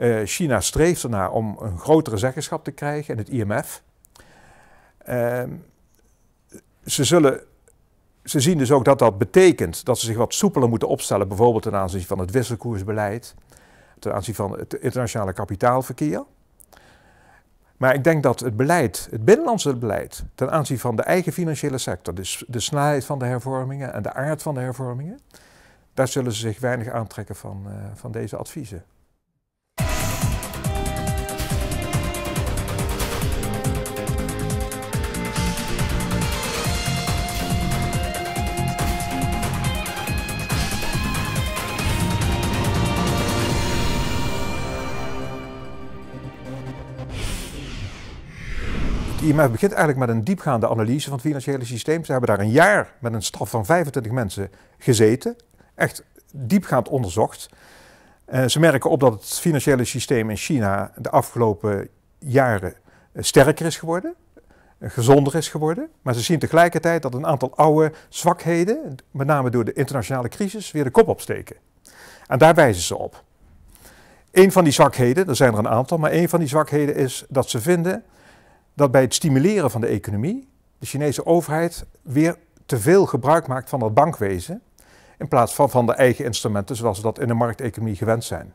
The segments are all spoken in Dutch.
Eh, China streeft ernaar om een grotere zeggenschap te krijgen in het IMF. Ehm, ze, zullen, ze zien dus ook dat dat betekent dat ze zich wat soepeler moeten opstellen, bijvoorbeeld ten aanzien van het wisselkoersbeleid, ten aanzien van het internationale kapitaalverkeer. Maar ik denk dat het beleid, het binnenlandse beleid, ten aanzien van de eigen financiële sector, dus de snelheid van de hervormingen en de aard van de hervormingen, daar zullen ze zich weinig aantrekken van, eh, van deze adviezen. Het IMF begint eigenlijk met een diepgaande analyse van het financiële systeem. Ze hebben daar een jaar met een staf van 25 mensen gezeten. Echt diepgaand onderzocht. Eh, ze merken op dat het financiële systeem in China de afgelopen jaren eh, sterker is geworden, eh, gezonder is geworden. Maar ze zien tegelijkertijd dat een aantal oude zwakheden, met name door de internationale crisis, weer de kop opsteken. En daar wijzen ze op. Een van die zwakheden, er zijn er een aantal, maar een van die zwakheden is dat ze vinden dat bij het stimuleren van de economie de Chinese overheid weer te veel gebruik maakt van dat bankwezen in plaats van van de eigen instrumenten zoals we dat in de markteconomie gewend zijn.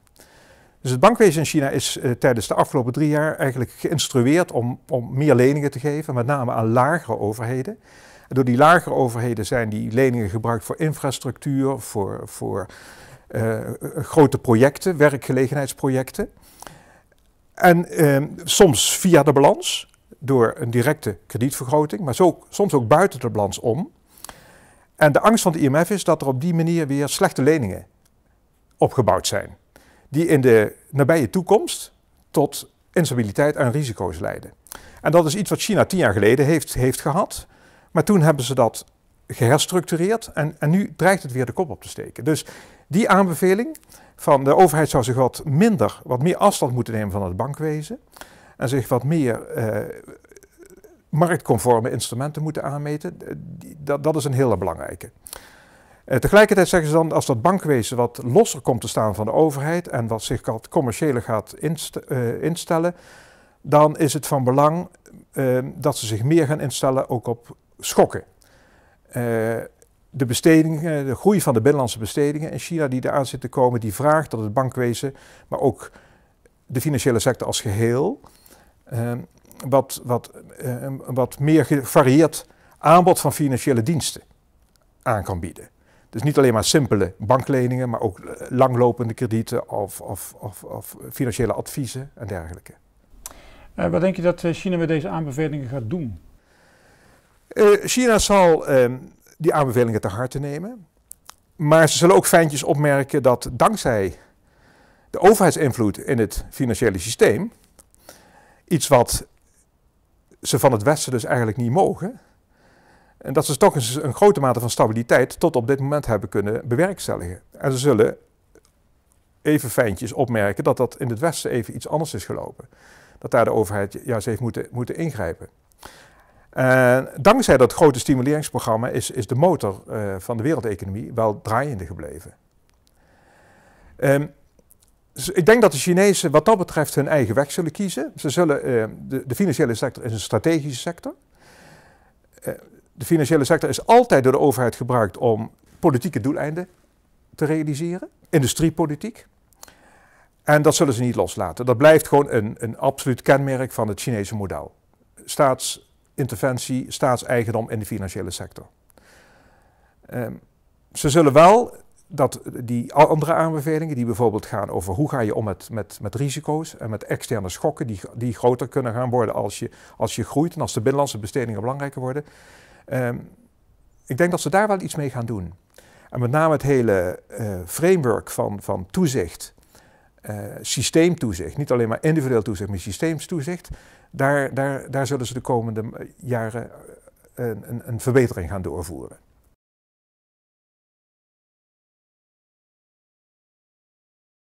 Dus het bankwezen in China is eh, tijdens de afgelopen drie jaar eigenlijk geïnstrueerd om, om meer leningen te geven, met name aan lagere overheden. door die lagere overheden zijn die leningen gebruikt voor infrastructuur, voor, voor eh, grote projecten, werkgelegenheidsprojecten. En ehm, soms via de balans, door een directe kredietvergroting, maar zo, soms ook buiten de balans om. En de angst van het IMF is dat er op die manier weer slechte leningen opgebouwd zijn, die in de nabije toekomst tot instabiliteit en risico's leiden. En dat is iets wat China tien jaar geleden heeft, heeft gehad, maar toen hebben ze dat geherstructureerd en, en nu dreigt het weer de kop op te steken. Dus die aanbeveling van de overheid zou zich wat minder, wat meer afstand moeten nemen van het bankwezen en zich wat meer eh, marktconforme instrumenten moeten aanmeten. Eh, dat, dat is een hele belangrijke. Eh, tegelijkertijd zeggen ze dan, als dat bankwezen wat losser komt te staan van de overheid en wat zich wat commerciële gaat instellen, dan is het van belang dat ze zich meer gaan instellen ook op schokken. de bestedingen, de groei van de binnenlandse bestedingen in China die eraan zit te komen, die vraagt dat het bankwezen, maar ook de financiële sector als geheel, Ehm, wat, wat, ehm, wat meer gevarieerd aanbod van financiële diensten aan kan bieden. Dus niet alleen maar simpele bankleningen, maar ook langlopende kredieten of, of, of, of financiële adviezen en dergelijke. Eh, wat denk je dat eh, China met deze aanbevelingen gaat doen? Eh, China zal ehm, die aanbevelingen te harte nemen. Maar ze zullen ook fijntjes opmerken dat dankzij de overheidsinvloed in het financiële systeem Iets wat ze van het Westen dus eigenlijk niet mogen. En dat ze toch een, een grote mate van stabiliteit tot op dit moment hebben kunnen bewerkstelligen. En ze zullen even fijntjes opmerken dat dat in het Westen even iets anders is gelopen. Dat daar de overheid juist heeft moeten, moeten ingrijpen. dankzij dat grote stimuleringsprogramma is, is de motor eh, van de wereldeconomie wel draaiende gebleven. Ehm, ik denk dat de Chinezen wat dat betreft hun eigen weg zullen kiezen. Ze zullen, eh, de, de, financiële sector is een strategische sector. Eh, de financiële sector is altijd door de overheid gebruikt om politieke doeleinden te realiseren, industriepolitiek. En dat zullen ze niet loslaten. Dat blijft gewoon een, een absoluut kenmerk van het Chinese model. Staatsinterventie, staatseigendom in de financiële sector. Ehm, ze zullen wel dat die andere aanbevelingen, die bijvoorbeeld gaan over hoe ga je om met, met, met risico's en met externe schokken, die, die groter kunnen gaan worden als je, als je groeit en als de binnenlandse bestedingen belangrijker worden. Ehm, ik denk dat ze daar wel iets mee gaan doen. En met name het hele eh, framework van, van toezicht, eh, systeemtoezicht, niet alleen maar individueel toezicht, maar systeemstoezicht, daar, daar, daar zullen ze de komende jaren eh, een, een, een verbetering gaan doorvoeren.